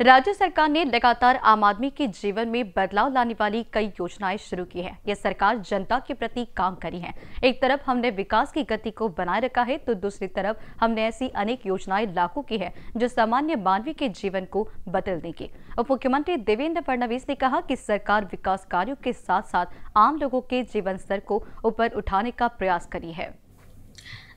राज्य सरकार ने लगातार आम आदमी के जीवन में बदलाव लाने वाली कई योजनाएं शुरू की हैं। यह सरकार जनता के प्रति काम करी है एक तरफ हमने विकास की गति को बनाए रखा है तो दूसरी तरफ हमने ऐसी अनेक योजनाएं लागू की है जो सामान्य मानवीय के जीवन को बदल देंगी उप मुख्यमंत्री देवेंद्र फडणवीस ने कहा की सरकार विकास कार्यो के साथ साथ आम लोगों के जीवन स्तर को ऊपर उठाने का प्रयास करी है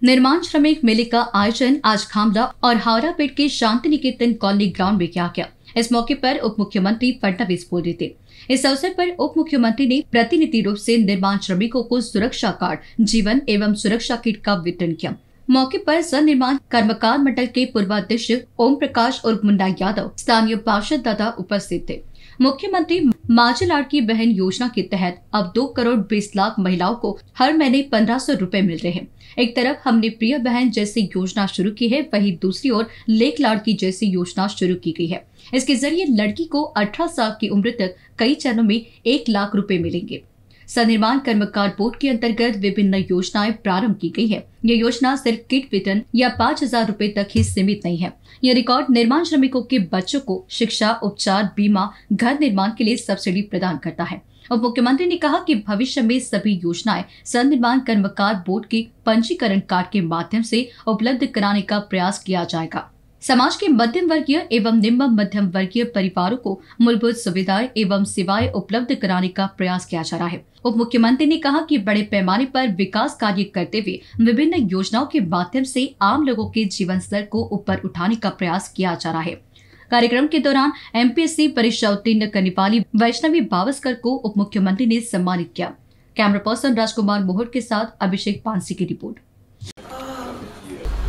निर्माण श्रमिक मेले का आयोजन आज खामला और हावड़ा पेट के शांति निकेतन कॉलोनी ग्राउंड में किया गया इस मौके पर उप मुख्यमंत्री फडनवीस बोल रहे थे इस अवसर पर उप मुख्यमंत्री ने प्रतिनिधि रूप से निर्माण श्रमिकों को सुरक्षा कार्ड जीवन एवं सुरक्षा किट का वितरण किया मौके पर निर्माण कर्मकार मंडल के पूर्वाध्यक्ष ओम प्रकाश और मुंडा यादव स्थानीय पार्षद दादा उपस्थित थे मुख्यमंत्री मांझे लाड़की बहन योजना के तहत अब दो करोड़ बीस लाख महिलाओं को हर महीने पंद्रह सौ रूपए मिल रहे हैं एक तरफ हमने प्रिय बहन जैसी योजना शुरू की है वहीं दूसरी ओर लेख लाड़की जैसी योजना शुरू की गई है इसके जरिए लड़की को अठारह साल की उम्र तक कई चरणों में एक लाख रूपए मिलेंगे सनिर्माण कर्मकार बोर्ड के अंतर्गत विभिन्न योजनाएं प्रारंभ की गई है ये योजना सिर्फ किट वितरण या पाँच हजार रूपए तक ही सीमित नहीं है यह रिकॉर्ड निर्माण श्रमिकों के बच्चों को शिक्षा उपचार बीमा घर निर्माण के लिए सब्सिडी प्रदान करता है उप मुख्यमंत्री ने कहा कि भविष्य में सभी योजनाएं सनिर्माण कर्मकार बोर्ड के पंजीकरण कार्ड के माध्यम से उपलब्ध कराने का प्रयास किया जाएगा समाज के मध्यम वर्गीय एवं निम्न मध्यम वर्गीय परिवारों को मूलभूत सुविधाएं एवं सेवाएं उपलब्ध कराने का प्रयास किया जा रहा है उप मुख्यमंत्री ने कहा कि बड़े पैमाने पर विकास कार्य करते हुए विभिन्न योजनाओं के माध्यम से आम लोगों के जीवन स्तर को ऊपर उठाने का प्रयास किया जा रहा है कार्यक्रम के दौरान एमपीएससी परीक्षा उत्तीर्ण करने वाली वैष्णवी बावस्कर को उप मुख्यमंत्री ने सम्मानित किया कैमरा पर्सन राजकुमार मोहर के साथ अभिषेक पानसी की रिपोर्ट